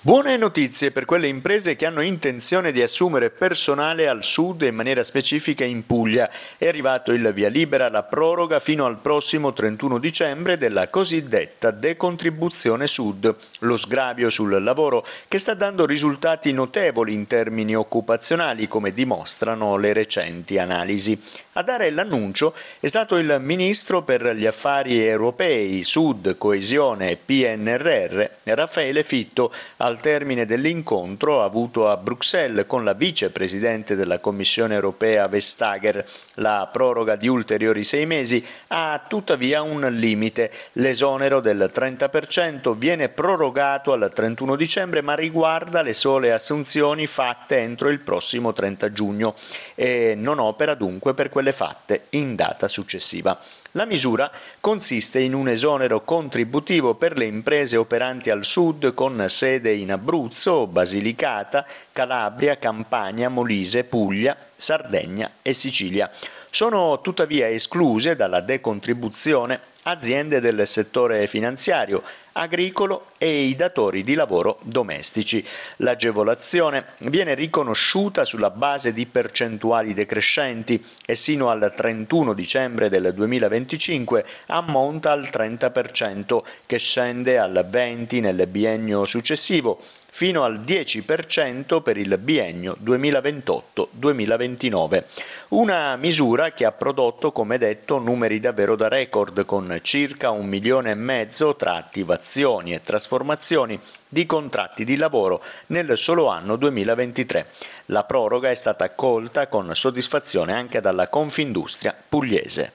Buone notizie per quelle imprese che hanno intenzione di assumere personale al sud e in maniera specifica in Puglia. È arrivato il via libera alla proroga fino al prossimo 31 dicembre della cosiddetta decontribuzione sud, lo sgravio sul lavoro che sta dando risultati notevoli in termini occupazionali come dimostrano le recenti analisi. A dare l'annuncio è stato il ministro per gli affari europei, sud, coesione e PNRR, Raffaele Fitto, a al termine dell'incontro avuto a Bruxelles con la vicepresidente della Commissione europea Vestager. La proroga di ulteriori sei mesi ha tuttavia un limite. L'esonero del 30% viene prorogato al 31 dicembre ma riguarda le sole assunzioni fatte entro il prossimo 30 giugno e non opera dunque per quelle fatte in data successiva. La misura consiste in un esonero contributivo per le imprese operanti al sud con sede in Abruzzo, Basilicata, Calabria, Campania, Molise, Puglia, Sardegna e Sicilia. Sono tuttavia escluse dalla decontribuzione aziende del settore finanziario, agricolo e i datori di lavoro domestici. L'agevolazione viene riconosciuta sulla base di percentuali decrescenti e sino al 31 dicembre del 2025 ammonta al 30% che scende al 20% nel biennio successivo fino al 10% per il biennio 2028-2029. Una misura che ha prodotto, come detto, numeri davvero da record con circa un milione e mezzo tra attivazioni e trasformazioni di contratti di lavoro nel solo anno 2023. La proroga è stata accolta con soddisfazione anche dalla Confindustria pugliese.